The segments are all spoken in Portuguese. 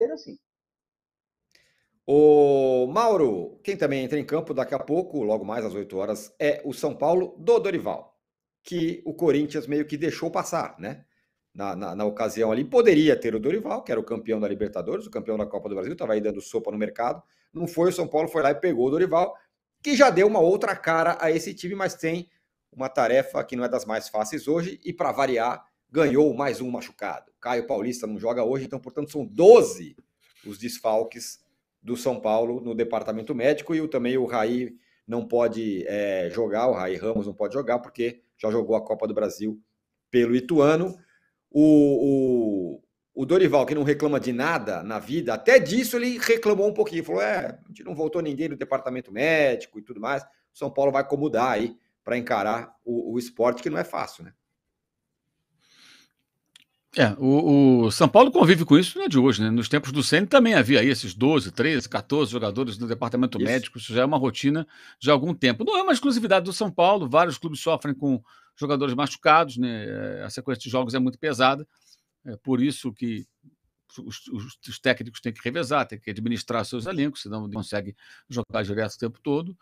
inteiro assim. O Mauro, quem também entra em campo daqui a pouco, logo mais às 8 horas, é o São Paulo do Dorival, que o Corinthians meio que deixou passar, né? Na, na, na ocasião ali, poderia ter o Dorival, que era o campeão da Libertadores, o campeão da Copa do Brasil, estava aí dando sopa no mercado. Não foi, o São Paulo foi lá e pegou o Dorival, que já deu uma outra cara a esse time, mas tem uma tarefa que não é das mais fáceis hoje, e para variar, ganhou mais um machucado. Caio Paulista não joga hoje, então, portanto, são 12 os desfalques do São Paulo no departamento médico e o, também o Raí não pode é, jogar, o Raí Ramos não pode jogar porque já jogou a Copa do Brasil pelo Ituano. O, o, o, Dorival, que não reclama de nada na vida, até disso ele reclamou um pouquinho, falou: é, a gente não voltou ninguém do departamento médico e tudo mais. São Paulo vai acomodar aí para encarar o, o esporte, que não é fácil, né? É, o, o, São Paulo convive com isso não é de hoje, né? Nos tempos do Ceni também havia aí esses 12, 13, 14 jogadores no departamento isso. médico, isso já é uma rotina de algum tempo. Não é uma exclusividade do São Paulo, vários clubes sofrem com jogadores machucados, né? É, a sequência de jogos é muito pesada, é por isso que os, os, os técnicos têm que revezar, têm que administrar seus elencos, senão não consegue jogar direto o tempo todo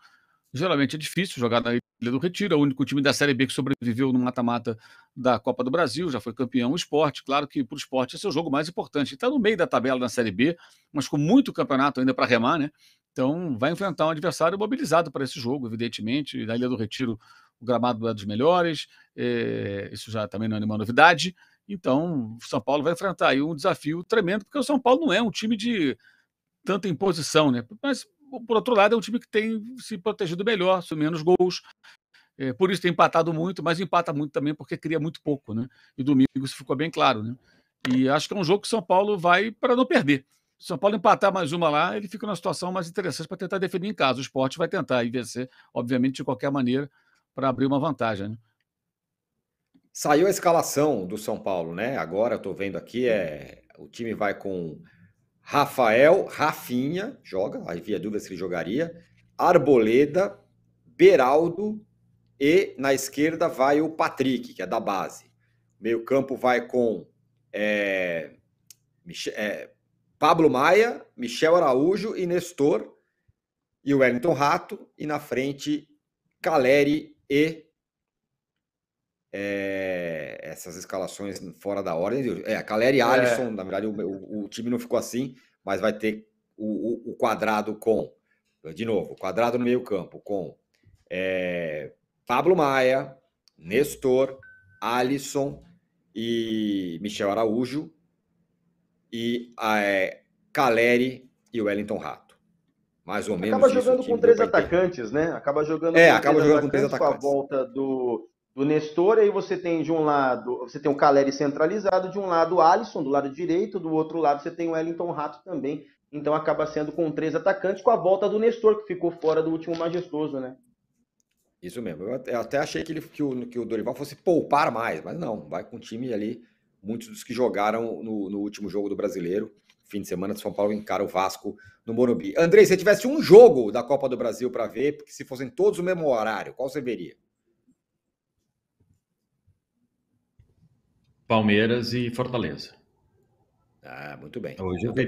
geralmente é difícil jogar na Ilha do Retiro, é o único time da Série B que sobreviveu no mata-mata da Copa do Brasil, já foi campeão o esporte, claro que para o esporte esse é o jogo mais importante. Está no meio da tabela na Série B, mas com muito campeonato ainda para remar, né? Então vai enfrentar um adversário mobilizado para esse jogo, evidentemente. Na Ilha do Retiro o gramado é dos melhores, é... isso já também não é nenhuma novidade. Então o São Paulo vai enfrentar aí um desafio tremendo, porque o São Paulo não é um time de tanta imposição, né? Mas por outro lado, é um time que tem se protegido melhor, menos gols. É, por isso tem empatado muito, mas empata muito também porque cria muito pouco, né? E domingo isso ficou bem claro, né? E acho que é um jogo que o São Paulo vai para não perder. Se o São Paulo empatar mais uma lá, ele fica numa situação mais interessante para tentar defender em casa. O esporte vai tentar e vencer, obviamente, de qualquer maneira, para abrir uma vantagem, né? Saiu a escalação do São Paulo, né? Agora eu vendo aqui, é o time vai com Rafael, Rafinha, joga, havia dúvidas que ele jogaria, Arboleda, Beraldo e na esquerda vai o Patrick, que é da base. Meio campo vai com é, é, Pablo Maia, Michel Araújo e Nestor, e o Wellington Rato, e na frente Caleri e é, essas escalações fora da ordem. É, a Caleri e é. Alisson, na verdade, o, o, o, time não ficou assim, mas vai ter o, o, quadrado com, de novo, quadrado no meio-campo, com é, Pablo Maia, Nestor, Alisson e Michel Araújo, e é, Caleri e Wellington Rato. Mais ou menos. Acaba jogando com três atacantes, né? Acaba jogando é, com acaba três jogando atacantes com três atacantes. Com a volta do do Nestor, aí você tem de um lado, você tem o Caleri centralizado, de um lado o Alisson, do lado direito, do outro lado você tem o Wellington Rato também. Então acaba sendo com três atacantes, com a volta do Nestor, que ficou fora do último majestoso, né? Isso mesmo. Eu até achei que, ele, que, o, que o Dorival fosse poupar mais, mas não, vai com o time ali. Muitos dos que jogaram no, no último jogo do brasileiro, fim de semana de São Paulo, encara o Vasco no Morumbi. Andrei, se tivesse um jogo da Copa do Brasil para ver, porque se fossem todos o mesmo horário, qual você veria? Palmeiras e Fortaleza. Ah, muito bem. Então, hoje eu teria